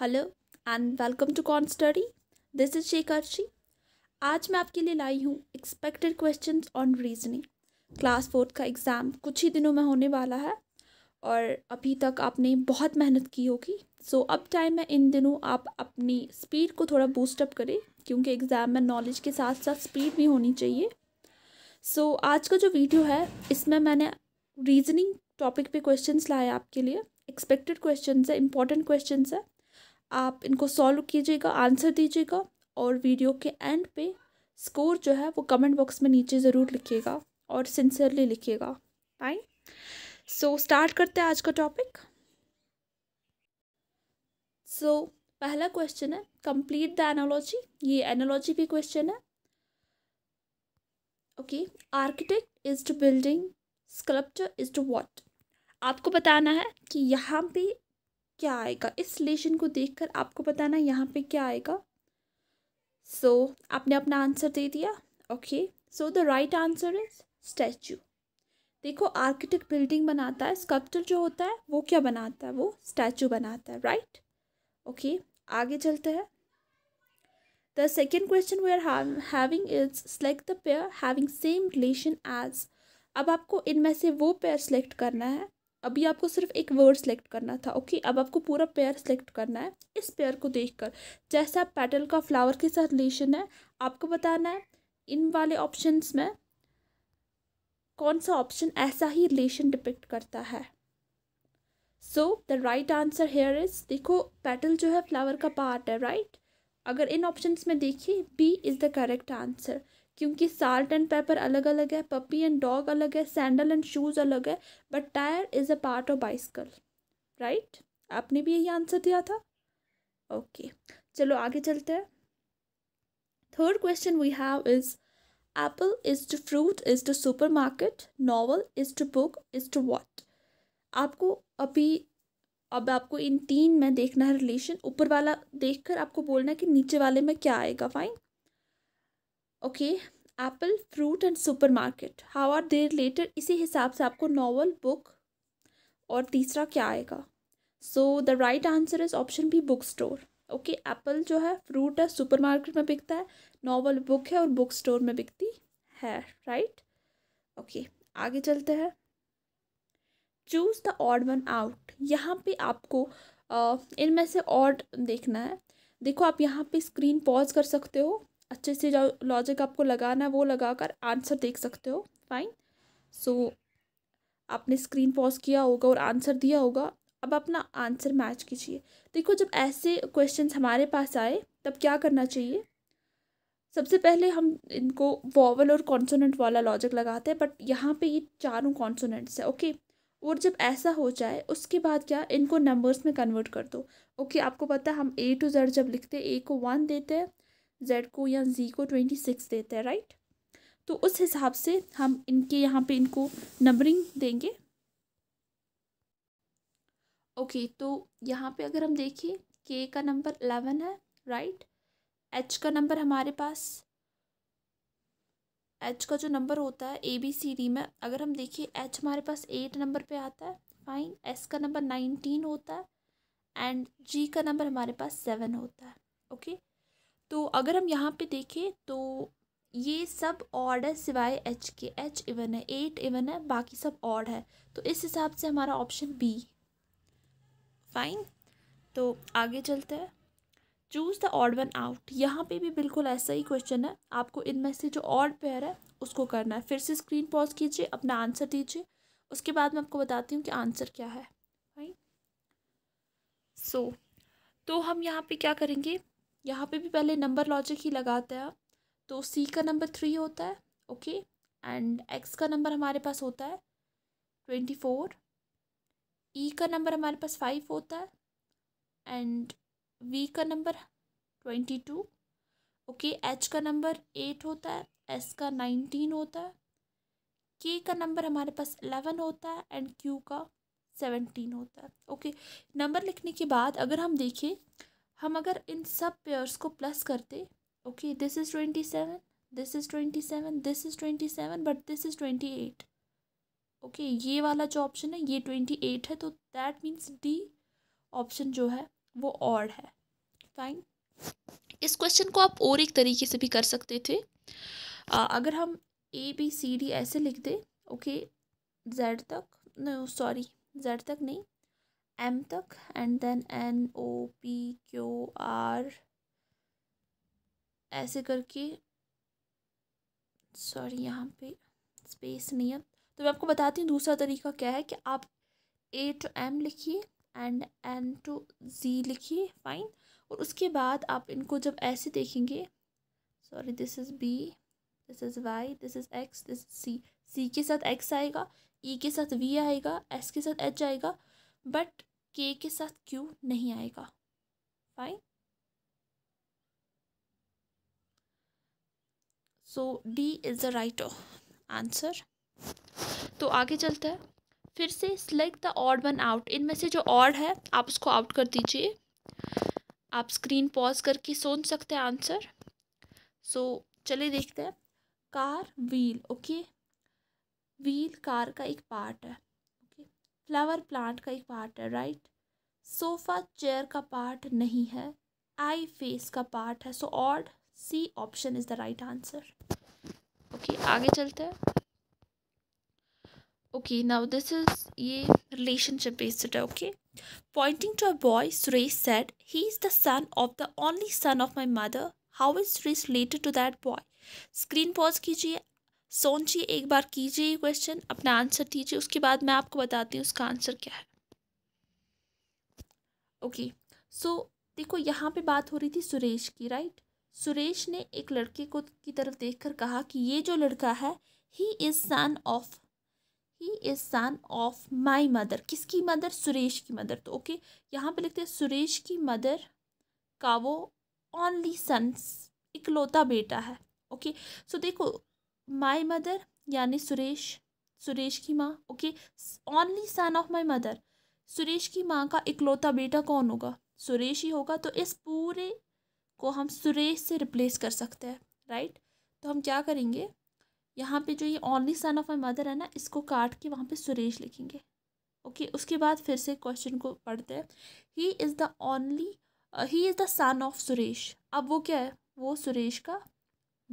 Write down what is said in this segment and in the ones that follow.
Hello and welcome to Con Study this is शेखर्षी आज मैं आपके लिए लाई हूँ expected question on reasoning class fourth का एग्ज़ाम कुछ ही दिनों में होने वाला है और अभी तक आपने बहुत मेहनत की होगी सो so, अब टाइम है इन दिनों आप अपनी स्पीड को थोड़ा बूस्टअप करें क्योंकि एग्ज़ाम में नॉलेज के साथ साथ स्पीड भी होनी चाहिए सो so, आज का जो वीडियो है इसमें मैंने रीजनिंग टॉपिक पे क्वेश्चंस लाए आपके लिए एक्सपेक्टेड क्वेश्चंस है इंपॉर्टेंट क्वेश्चंस है आप इनको सॉल्व कीजिएगा आंसर दीजिएगा और वीडियो के एंड पे स्कोर जो है वो कमेंट बॉक्स में नीचे ज़रूर लिखिएगा और सिंसियरली लिखिएगा फाइन सो स्टार्ट करते हैं आज का टॉपिक सो so, पहला क्वेश्चन है कंप्लीट द एनोलॉजी ये एनोलॉजी भी क्वेश्चन है okay architect is to building sculpture is to what आपको बताना है कि यहाँ पे क्या आएगा इस रिलेशन को देखकर आपको बताना यहाँ पे क्या आएगा सो so, आपने अपना आंसर दे दिया okay so the right answer is statue देखो आर्किटेक्ट बिल्डिंग बनाता है स्कल्प्टर जो होता है वो क्या बनाता है वो स्टैचू बनाता है राइट ओके okay, आगे चलते हैं the second question we are having is select the pair having same relation as अब आपको इनमें से वो पेयर सेलेक्ट करना है अभी आपको सिर्फ एक वर्ड सेलेक्ट करना था ओके अब आपको पूरा पेयर सेलेक्ट करना है इस पेयर को देखकर जैसे आप पेटल का फ्लावर के साथ रिलेशन है आपको बताना है इन वाले ऑप्शंस में कौन सा ऑप्शन ऐसा ही रिलेशन डिपिक्ट करता है so the right answer here is देखो पेटल जो है फ्लावर का पार्ट है राइट right? अगर इन ऑप्शंस में देखिए B is the correct answer क्योंकि साल्ट एंड पेपर अलग अलग है पपी एंड डॉग अलग है सैंडल एंड शूज़ अलग है but tyre is a part of bicycle right आपने भी यही आंसर दिया था ओके okay. चलो आगे चलते हैं third question we have is apple is to fruit is to supermarket novel is to book is to what आपको अभी अब आपको इन तीन में देखना है रिलेशन ऊपर वाला देखकर आपको बोलना है कि नीचे वाले में क्या आएगा fine okay okay. Apple fruit and supermarket how are they related इसी हिसाब से आपको नॉवल बुक और तीसरा क्या आएगा so the right answer is option B book store okay apple जो है फ्रूट है सुपरमार्केट में बिकता है नॉवल बुक है और बुक स्टोर में बिकती है राइट ओके okay, आगे चलते हैं choose the odd one out यहाँ पे आपको इनमें से ऑड देखना है देखो आप यहाँ पे स्क्रीन पॉज कर सकते हो अच्छे से जो लॉजिक आपको लगाना है वो लगा कर आंसर देख सकते हो फाइन सो so, आपने स्क्रीन पॉज किया होगा और आंसर दिया होगा अब अपना आंसर मैच कीजिए देखो जब ऐसे क्वेश्चंस हमारे पास आए तब क्या करना चाहिए सबसे पहले हम इनको वॉवल और कॉन्सोनेंट वाला लॉजिक लगाते हैं बट यहाँ पे ये चारों कॉन्सोनेंट्स है ओके और जब ऐसा हो जाए उसके बाद क्या इनको नंबर्स में कन्वर्ट कर दो ओके आपको पता है हम ए टू जेड जब लिखते हैं ए को वन देते हैं जेड को या जी को ट्वेंटी सिक्स देते हैं राइट तो उस हिसाब से हम इनके यहाँ पे इनको नंबरिंग देंगे ओके okay, तो यहाँ पे अगर हम देखें के का नंबर एलेवन है राइट एच का नंबर हमारे पास एच का जो नंबर होता है ए बी सी डी में अगर हम देखें एच हमारे पास एट नंबर पे आता है फाइन एस का नंबर नाइनटीन होता है एंड जी का नंबर हमारे पास सेवन होता है ओके okay? तो अगर हम यहाँ पे देखें तो ये सब ऑड है सिवाय एच के एच इवन है एट इवन है बाकी सब ऑड है तो इस हिसाब से हमारा ऑप्शन बी फाइन तो आगे चलते हैं choose the odd one out यहाँ पे भी बिल्कुल ऐसा ही क्वेश्चन है आपको इनमें से जो ऑड पेयर है उसको करना है फिर से स्क्रीन पॉज कीजिए अपना आंसर दीजिए उसके बाद मैं आपको बताती हूँ कि आंसर क्या है फाइन सो so, तो हम यहाँ पे क्या करेंगे यहाँ पे भी पहले नंबर लॉजिक ही लगाते हैं तो सी का नंबर थ्री होता है ओके एंड एक्स का नंबर हमारे पास होता है ट्वेंटी फोर ई का नंबर हमारे पास फाइव होता है एंड वी का number twenty two okay H का नंबर एट होता है एस का नाइनटीन होता है के का नंबर हमारे पास एलेवन होता है एंड क्यू का सेवनटीन होता है ओके नंबर लिखने के बाद अगर हम देखें हम अगर इन सब पेयर्स को प्लस करते okay this is twenty seven this is twenty seven this is twenty seven but this is twenty eight okay ये वाला जो ऑप्शन है ये ट्वेंटी एट है तो दैट मीन्स डी ऑप्शन जो है वो ऑड है फाइन इस क्वेश्चन को आप और एक तरीके से भी कर सकते थे आ, अगर हम ए बी सी डी ऐसे लिख दें ओके जेड तक नो सॉरी जेड तक नहीं एम तक and then N O P Q R ऐसे करके सॉरी यहाँ पे स्पेस नहीं है तो मैं आपको बताती हूँ दूसरा तरीका क्या है कि आप ए टू एम लिखिए एंड एन टू जी लिखिए फाइन और उसके बाद आप इनको जब ऐसे देखेंगे sorry this is B this is Y this is X this is C C के साथ एक्स आएगा ई e के साथ वी आएगा एस के साथ एच आएगा बट के के साथ क्यू नहीं आएगा fine so D is the right answer तो आगे चलते हैं फिर से select the odd one out इनमें से जो ऑड है आप उसको आउट कर दीजिए आप स्क्रीन पॉज करके सुन सकते हैं आंसर सो so, चलिए देखते हैं car wheel okay wheel car का एक पार्ट है फ्लावर प्लांट का एक पार्ट है राइट सोफा चेयर का पार्ट नहीं है आई फेस का पार्ट है so odd C option is the right answer okay आगे चलते हैं ओके नाउ दिस इज ये रिलेशनशिप बेस्ड है okay pointing to a boy Suresh said he is the son of the only son of my mother how is Suresh related to that boy screen pause कीजिए सोचिए एक बार कीजिए ये question अपना answer दीजिए उसके बाद मैं आपको बताती हूँ उसका आंसर क्या है ओके सो देखो यहाँ पे बात हो रही थी सुरेश की राइट सुरेश ने एक लड़के को की तरफ देखकर कहा कि ये जो लड़का है he is son of he is son of my mother किसकी मदर सुरेश की मदर तो ओके यहाँ पे लिखते हैं सुरेश की मदर का वो ओनली सन्स इकलौता बेटा है ओके सो देखो माई मदर यानी सुरेश सुरेश की माँ okay only son of my mother Suresh की माँ का इकलौता बेटा कौन होगा सुरेश ही होगा तो इस पूरे को हम सुरेश से रिप्लेस कर सकते हैं राइट तो हम क्या करेंगे यहाँ पे जो ये only son of my mother है ना इसको काट के वहाँ पे सुरेश लिखेंगे ओके okay, उसके बाद फिर से क्वेश्चन को पढ़ते हैं he is the only he is the son of Suresh अब वो क्या है वो सुरेश का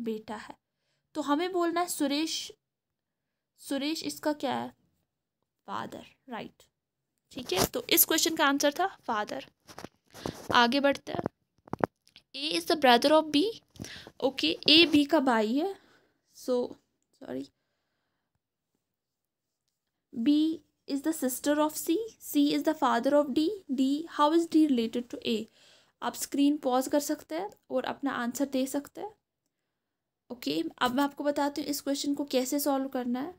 बेटा है तो हमें बोलना है सुरेश सुरेश इसका क्या है फादर राइट ठीक है तो इस क्वेश्चन का आंसर था फादर आगे बढ़ते हैं A is the brother of B okay A B का भाई है so sorry B is the sister of C C is the father of D D how is D related to A आप screen pause कर सकते हैं और अपना answer दे सकते हैं ओके okay, अब मैं आपको बताती हूँ इस क्वेश्चन को कैसे सॉल्व करना है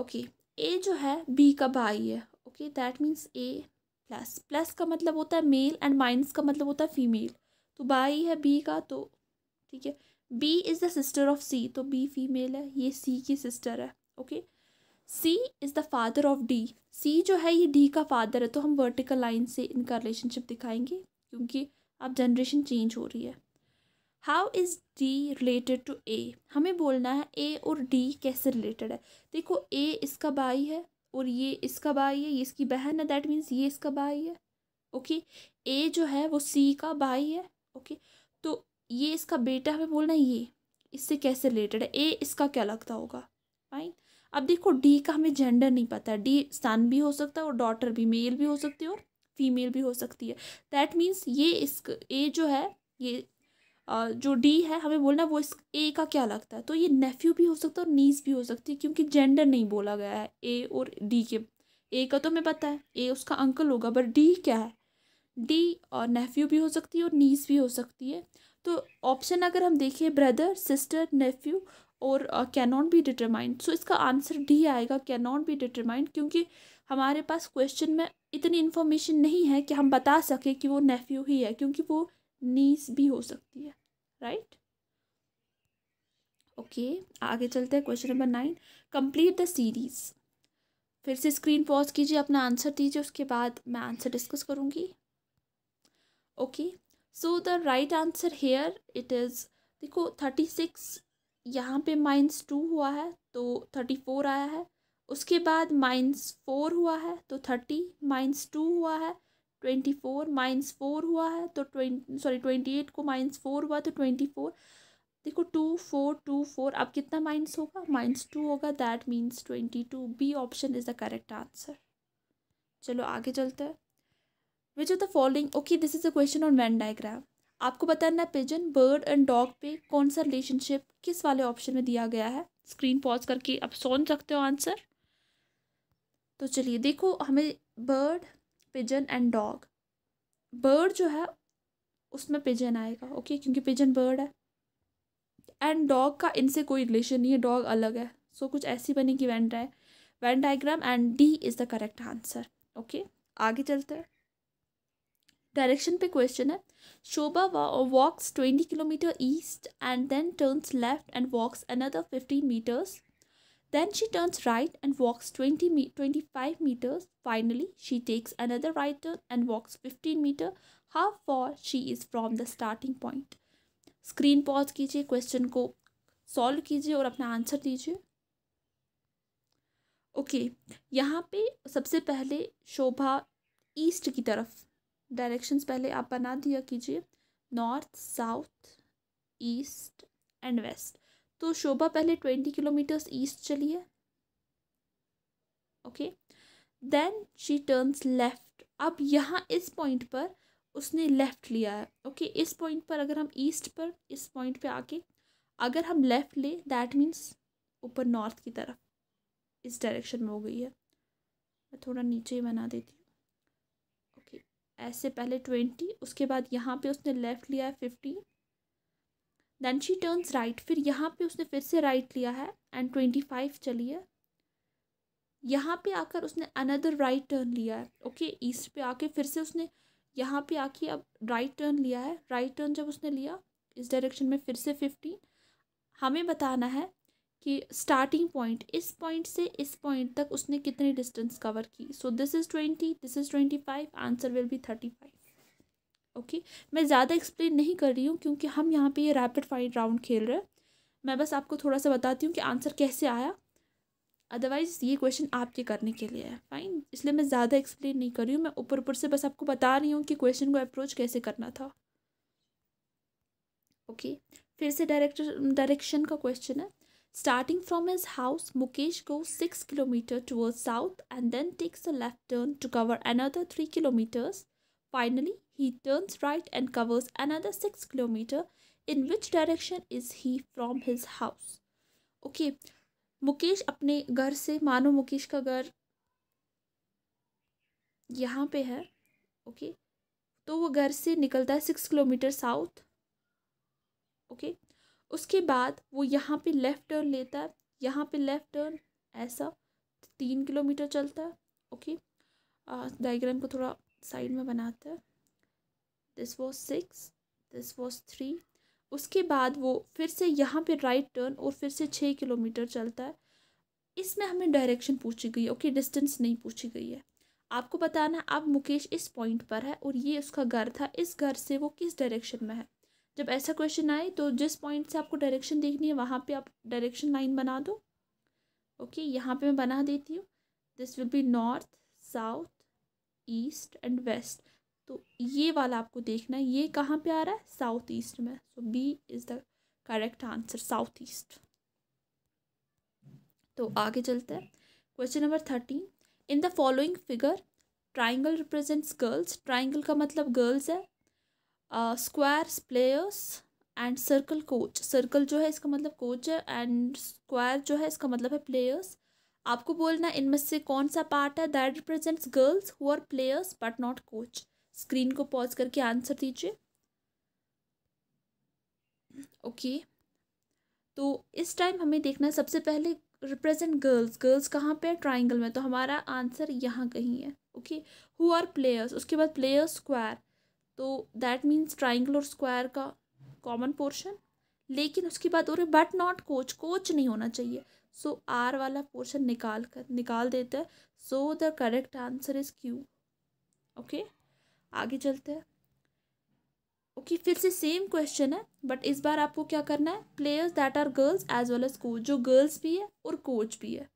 ओके okay, ए जो है बी का भाई है okay that means A plus plus का मतलब होता है मेल एंड माइनस का मतलब होता है फीमेल तो बाई है बी का तो ठीक है B is the sister of C तो बी फीमेल है ये सी की सिस्टर है okay C is the father of D C जो है ये डी का फादर है तो हम वर्टिकल लाइन से इनका रिलेशनशिप दिखाएंगे क्योंकि अब जनरेशन चेंज हो रही है how is D related to A हमें बोलना है ए और डी कैसे रिलेटेड है देखो ए इसका भाई है और ये इसका भाई है ये इसकी बहन है दैट मीन्स ये इसका भाई है ओके ए जो है वो सी का भाई है ओके तो ये इसका बेटा हमें बोलना है ये इससे कैसे रिलेटेड है ए इसका क्या लगता होगा फाइन अब देखो डी का हमें जेंडर नहीं पता डी सन भी हो सकता है और डॉटर भी मेल भी हो सकती है और फीमेल भी हो सकती है दैट मीन्स ये इस ए जो है ये जो डी है हमें बोलना वो इस ए का क्या लगता है तो ये नेफ्यू भी हो सकता है और नीस भी हो सकती है क्योंकि जेंडर नहीं बोला गया है ए और डी के ए का तो हमें पता है ए उसका अंकल होगा बट डी क्या है डी और नेफ्यू भी हो सकती है और नीस भी हो सकती है तो ऑप्शन अगर हम देखें ब्रदर सिस्टर नेफ्यू और कैनॉट बी डिटरमाइंड सो इसका आंसर डी आएगा कैनॉट बी डिटरमाइंड क्योंकि हमारे पास क्वेश्चन में इतनी इन्फॉर्मेशन नहीं है कि हम बता सकें कि वो नेफ्यू ही है क्योंकि वो नीस भी हो सकती है राइट ओके आगे चलते हैं question number nine complete the series फिर से स्क्रीन पॉज कीजिए अपना आंसर दीजिए उसके बाद मैं आंसर डिस्कस करूँगी okay so the right answer here it is देखो थर्टी सिक्स यहाँ पे माइनस टू हुआ है तो थर्टी फोर आया है उसके बाद माइनस फोर हुआ है तो थर्टी माइनस टू हुआ है ट्वेंटी फोर माइनस फोर हुआ है तो ट्वेंटी सॉरी ट्वेंटी एट को माइनस फोर हुआ तो ट्वेंटी फोर देखो टू फोर टू फोर अब कितना माइनस होगा माइनस टू होगा that means twenty two B option is the correct answer चलो आगे चलते हैं which of the following okay this is a question on Venn diagram आपको बताना पिजन बर्ड एंड डॉग पे कौन सा रिलेशनशिप किस वाले ऑप्शन में दिया गया है स्क्रीन पॉज करके आप सोच सकते हो आंसर तो चलिए देखो हमें bird pigeon and dog bird जो है उसमें पिजन आएगा ओके क्योंकि पिजन बर्ड है एंड डॉग का इनसे कोई रिलेशन नहीं है डॉग अलग है सो कुछ ऐसी बनेगी Venn dia Venn diagram and D is the correct answer okay आगे चलते हैं डायरेक्शन पे क्वेश्चन है Shobha walks twenty kilometre east and then turns left and walks another fifteen metres Then she turns right and walks 20 me 25 meters. Finally, she takes another right turn and walks 15 meters. How far she is from the starting point? Screen pause कीजिए question ko solve कीजिए और apna answer दीजिए okay okay, यहाँ पे सबसे पहले शोभा east की तरफ डायरेक्शंस पहले आप बना दिया कीजिए north south east and west तो शोभा पहले ट्वेंटी किलोमीटर्स ईस्ट चली है okay then she turns left अब यहाँ इस पॉइंट पर उसने लेफ़्ट लिया है ओके okay, इस पॉइंट पर अगर हम ईस्ट पर इस पॉइंट पे आके अगर हम लेफ़्ट ले दैट मीन्स ऊपर नॉर्थ की तरफ इस डायरेक्शन में हो गई है मैं थोड़ा नीचे ही बना देती हूँ ओके okay, ऐसे पहले ट्वेंटी उसके बाद यहाँ पे उसने लेफ़्ट लिया है fifteen then she turns right फिर यहाँ पे उसने फिर से राइट लिया है एंड ट्वेंटी फाइव चली है यहाँ पे आकर उसने अनदर राइट टर्न लिया है ओके okay, ईस्ट पे आके फिर से उसने यहाँ पे आके अब राइट टर्न लिया है राइट टर्न जब उसने लिया इस डायरेक्शन में फिर से फिफ्टीन हमें बताना है कि स्टार्टिंग पॉइंट इस पॉइंट से इस पॉइंट तक उसने कितनी डिस्टेंस कवर की so this is twenty this is twenty five answer will be thirty five okay मैं ज़्यादा एक्सप्लेन नहीं कर रही हूँ क्योंकि हम यहाँ पे ये रैपिड फाइन राउंड खेल रहे हैं मैं बस आपको थोड़ा सा बताती हूँ कि आंसर कैसे आया अदरवाइज़ ये क्वेश्चन आपके करने के लिए है फाइन इसलिए मैं ज़्यादा एक्सप्लेन नहीं कर रही हूँ मैं ऊपर ऊपर से बस आपको बता रही हूँ कि क्वेश्चन को अप्रोच कैसे करना था ओके okay? फिर से डायरेक्टर डायरेक्शन का क्वेश्चन है starting from his house Mukesh go six kilometre toward south and then takes a left turn to cover another three kilometres finally he turns right and covers another 6 kilometer in which direction is he from his house okay okay, Mukesh अपने घर से मानो मुकेश का घर यहाँ पे है okay okay, तो वो घर से निकलता है सिक्स किलोमीटर साउथ ओके उसके बाद वो यहाँ पे लेफ़्ट टर्न लेता है यहाँ पे लेफ़्ट टर्न ऐसा तीन किलोमीटर चलता है ओके okay, डायग्राम को थोड़ा साइड में बनाते हैं this was six this was three उसके बाद वो फिर से यहाँ पे राइट टर्न और फिर से छः किलोमीटर चलता है इसमें हमें डायरेक्शन पूछी गई है ओके डिस्टेंस नहीं पूछी गई है आपको बताना है अब मुकेश इस पॉइंट पर है और ये उसका घर था इस घर से वो किस डायरेक्शन में है जब ऐसा क्वेश्चन आए तो जिस पॉइंट से आपको डायरेक्शन देखनी है वहाँ पे आप डायरेक्शन लाइन बना दो ओके यहाँ पे मैं बना देती हूँ this will be north south east and west तो ये वाला आपको देखना है ये कहाँ पे आ रहा है साउथ ईस्ट में so B is the correct answer south east तो आगे चलते हैं question number thirteen in the following figure triangle represents girls triangle का मतलब गर्ल्स है squares players and circle coach circle जो है इसका मतलब कोच है एंड स्क्वायर जो है इसका मतलब है प्लेयर्स आपको बोलना इनमें से कौन सा पार्ट है that represents girls who are players but not coach screen को पॉज करके आंसर दीजिए ओके okay. तो इस टाइम हमें देखना है सबसे पहले रिप्रेजेंट गर्ल्स गर्ल्स कहाँ पे है ट्राइंगल में तो हमारा आंसर यहाँ कहीं है ओके हु आर प्लेयर्स उसके बाद प्लेयर्स स्क्वायर तो दैट मीन्स ट्राइंगल और स्क्वायर का कॉमन पोर्शन लेकिन उसके बाद और बट नॉट कोच कोच नहीं होना चाहिए सो so, आर वाला पोर्शन निकाल कर निकाल देता है so the correct answer is Q okay आगे चलते हैं ओके okay, फिर से सेम क्वेश्चन है बट इस बार आपको क्या करना है players that are girls as well as coach जो गर्ल्स भी है और कोच भी है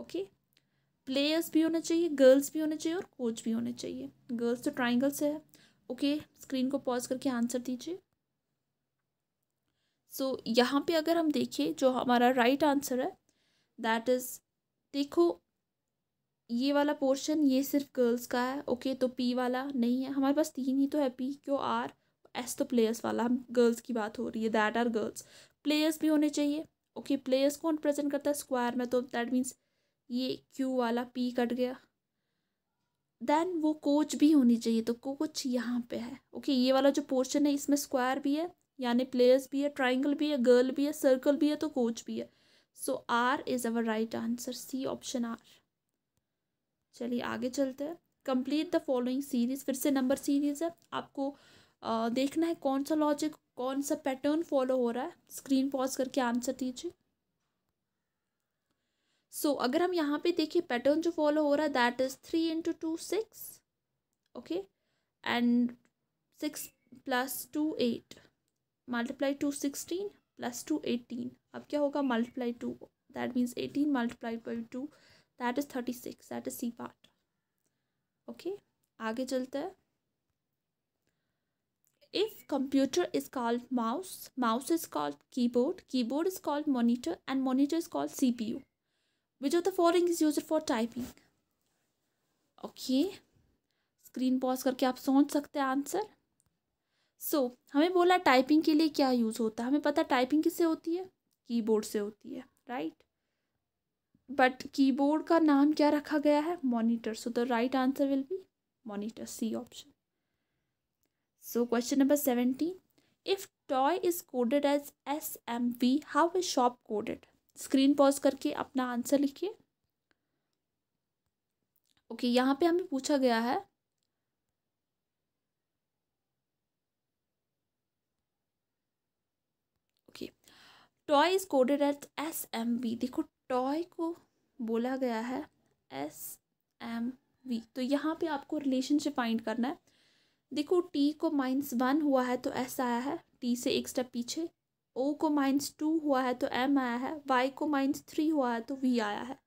ओके प्लेयर्स भी होने चाहिए गर्ल्स भी होने चाहिए और कोच भी होने चाहिए गर्ल्स तो ट्राइंगल से है ओके okay, स्क्रीन को पॉज करके आंसर दीजिए सो so, यहाँ पे अगर हम देखें जो हमारा राइट right आंसर है दैट इज़ देखो ये वाला पोर्शन ये सिर्फ गर्ल्स का है ओके तो पी वाला नहीं है हमारे पास तीन ही तो है पी क्यू आर एस तो प्लेयर्स वाला हम गर्ल्स की बात हो रही है दैट आर गर्ल्स प्लेयर्स भी होने चाहिए ओके प्लेयर्स कौन प्रेजेंट करता है स्क्वायर में तो दैट मीन्स ये क्यू वाला पी कट गया देन वो कोच भी होनी चाहिए तो कोच यहाँ पे है ओके ये वाला जो पोर्शन है इसमें स्क्वायर भी है यानी प्लेयर्स भी है ट्राइंगल भी है गर्ल भी है सर्कल भी है तो कोच भी है so R is our right answer C option R चलिए आगे चलते हैं कंप्लीट द फॉलोइंग सीरीज़ फिर से नंबर सीरीज़ है आपको आ, देखना है कौन सा लॉजिक कौन सा पैटर्न फॉलो हो रहा है स्क्रीन पॉज करके आंसर दीजिए सो so, अगर हम यहाँ पे देखिए पैटर्न जो फॉलो हो रहा है that is three into two six okay and six plus two eight multiply two sixteen plus two eighteen अब क्या होगा multiply two that means eighteen multiply by two that is thirty six that is C part okay आगे चलते हैं if computer is called mouse mouse is called keyboard keyboard is called monitor and monitor is called cpu which of the following is used for typing okay screen pause करके आप सोच सकते हैं answer so so, हमें बोला typing के लिए क्या यूज़ होता है हमें पता टाइपिंग किससे होती है कीबोर्ड से होती है राइट right? बट कीबोर्ड का नाम क्या रखा गया है monitor so the right answer will be monitor C option so question number seventeen if toy is coded as S M V how is shop coded screen pause करके अपना answer लिखिए okay okay, यहाँ पे हमें पूछा गया है toy is coded at S M V देखो टॉय को बोला गया है एस एम वी तो यहाँ पे आपको रिलेशनशिप फाइंड करना है देखो टी को माइनस वन हुआ है तो एस आया है टी से एक स्टेप पीछे ओ को माइनस टू हुआ है तो एम आया है वाई को माइनस थ्री हुआ है तो वी आया है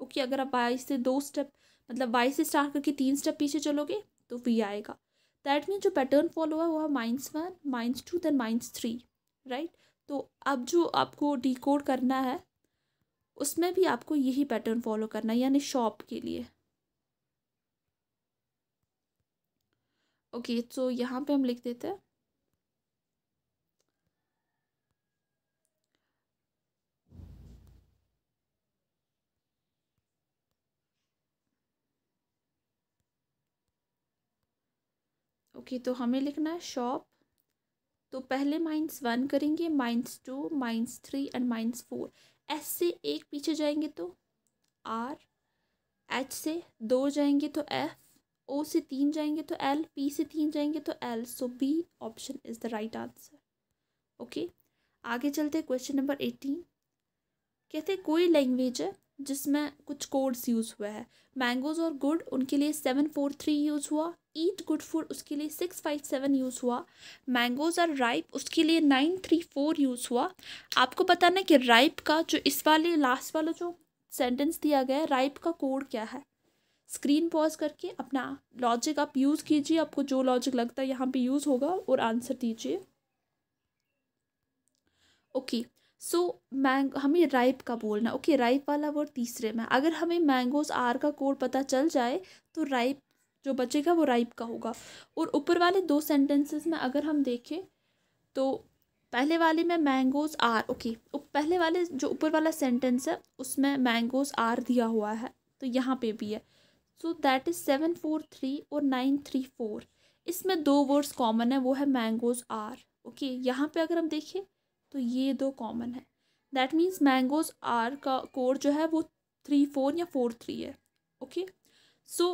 ओके okay, अगर आप वाई से दो स्टेप मतलब वाई से स्टार्ट करके तीन स्टेप पीछे चलोगे तो वी आएगा दैट मीन जो पैटर्न फॉलो है वो है minus one minus two then minus three right तो अब जो आपको डिकोड करना है उसमें भी आपको यही पैटर्न फॉलो करना है यानी शॉप के लिए ओके तो यहाँ पे हम लिख देते हैं ओके okay, तो हमें लिखना है शॉप तो पहले माइनस वन करेंगे minus two minus three and minus four S से एक पीछे जाएंगे तो आर एच से दो जाएंगे तो एफ ओ से तीन जाएंगे तो एल पी से तीन जाएंगे तो L so B option is the right answer okay आगे चलते क्वेश्चन नंबर एटीन कहते कोई लैंग्वेज है जिसमें कुछ कोड्स यूज़ हुआ है मैंगोज़ और गुड उनके लिए सेवन फोर थ्री यूज़ हुआ ईट गुड फूड उसके लिए सिक्स फाइव सेवन यूज़ हुआ मैंगोज़ और राइप उसके लिए नाइन थ्री फोर यूज़ हुआ आपको बताना कि राइप का जो इस वाले लास्ट वाला जो सेंटेंस दिया गया है राइप का कोड क्या है स्क्रीन पॉज करके अपना लॉजिक आप यूज़ कीजिए आपको जो लॉजिक लगता है यहाँ पे यूज़ होगा और आंसर दीजिए ओके okay. सो मैंग हमें राइप का बोलना ओके okay, राइप वाला वर्ड तीसरे में अगर हमें मैंगोज आर का कोड पता चल जाए तो राइप जो बचेगा वो राइप का होगा और ऊपर वाले दो सेंटेंसेस में अगर हम देखें तो पहले वाले में मैंगोज आर ओके okay, पहले वाले जो ऊपर वाला सेंटेंस है उसमें मैंगोज आर दिया हुआ है तो यहाँ पे भी है so that is seven four three और नाइन थ्री फोर इसमें दो वर्ड्स कॉमन है वो है मैंगोज आर ओके यहाँ पे अगर हम देखें तो ये दो कॉमन है दैट मीन्स मैंगोज आर का कोड जो है वो थ्री फोर या फोर थ्री है ओके सो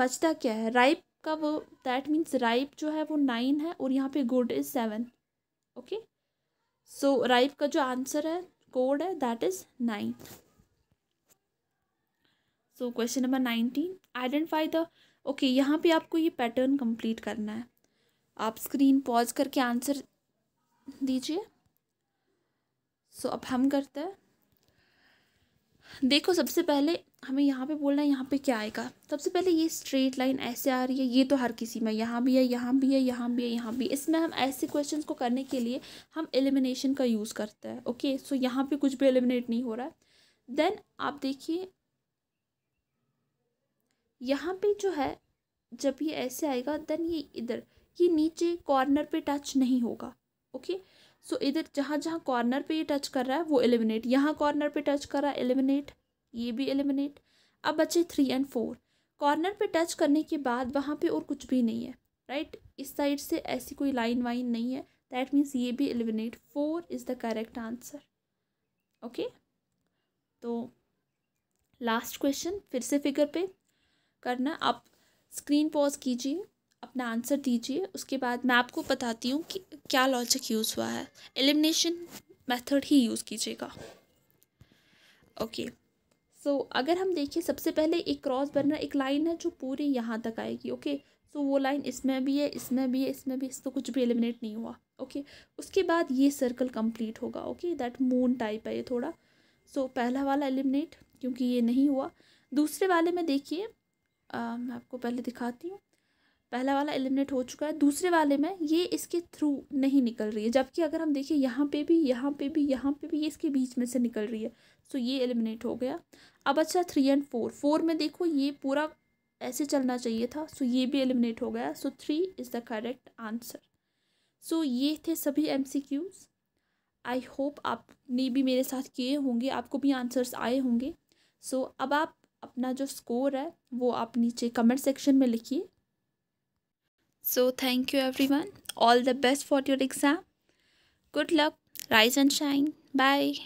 बचता क्या है राइप का वो दैट मीन्स राइप जो है वो नाइन है और यहाँ पे good is seven okay so ripe का जो आंसर है कोड है that is nine so question number nineteen identify the okay यहाँ पे आपको ये पैटर्न कंप्लीट करना है आप स्क्रीन पॉज करके आंसर दीजिए सो अब हम करते हैं देखो सबसे पहले हमें यहाँ पे बोलना है यहाँ पे क्या आएगा सबसे पहले ये स्ट्रेट लाइन ऐसे आ रही है ये तो हर किसी में यहाँ भी है यहाँ भी है यहाँ भी है यहाँ भी है इसमें हम ऐसे क्वेश्चंस को करने के लिए हम एलिमिनेशन का यूज़ करते हैं ओके सो यहाँ पे कुछ भी एलिमिनेट नहीं हो रहा है देन आप देखिए यहाँ पे जो है जब ये ऐसे आएगा देन ये इधर ये नीचे कॉर्नर पर टच नहीं होगा ओके okay? सो so, इधर जहाँ जहाँ कॉर्नर पे ये टच कर रहा है वो एलिमिनेट यहाँ कॉर्नर पे टच कर रहा है एलिमिनेट ये भी एलिमिनेट अब बचे थ्री एंड फोर कॉर्नर पे टच करने के बाद वहाँ पे और कुछ भी नहीं है राइट right? इस साइड से ऐसी कोई लाइन वाइन नहीं है दैट मीन्स ये भी eliminate four is the correct answer okay तो लास्ट क्वेश्चन फिर से फिगर पे करना आप स्क्रीन पॉज कीजिए अपना आंसर दीजिए उसके बाद मैं आपको बताती हूँ कि क्या लॉजिक यूज़ हुआ है एलिमिनेशन मेथड ही यूज़ कीजिएगा ओके सो अगर हम देखें सबसे पहले एक क्रॉस बर्नर एक लाइन है जो पूरी यहाँ तक आएगी ओके okay? सो so, वो लाइन इसमें भी है इसमें भी है इसमें भी इसको कुछ भी एलिमिनेट नहीं हुआ ओके okay? उसके बाद ये सर्कल कंप्लीट होगा ओके दैट मून टाइप है ये थोड़ा सो so, पहला वाला एलिमिनेट क्योंकि ये नहीं हुआ दूसरे वाले में देखिए मैं आपको पहले दिखाती हूँ पहला वाला एलिमिनेट हो चुका है दूसरे वाले में ये इसके थ्रू नहीं निकल रही है जबकि अगर हम देखें यहाँ पे भी यहाँ पे भी यहाँ पे भी ये इसके बीच में से निकल रही है सो ये एलिमिनेट हो गया अब अच्छा थ्री एंड फोर फोर में देखो ये पूरा ऐसे चलना चाहिए था सो ये भी एलिमिनेट हो गया so three is the correct answer so ये थे सभी M C Qs I hope आपने भी मेरे साथ किए होंगे आपको भी आंसर्स आए होंगे सो अब आप अपना जो स्कोर है वो आप नीचे कमेंट सेक्शन में लिखिए So thank you everyone. All the best for your exam. Good luck. Rise and shine. Bye.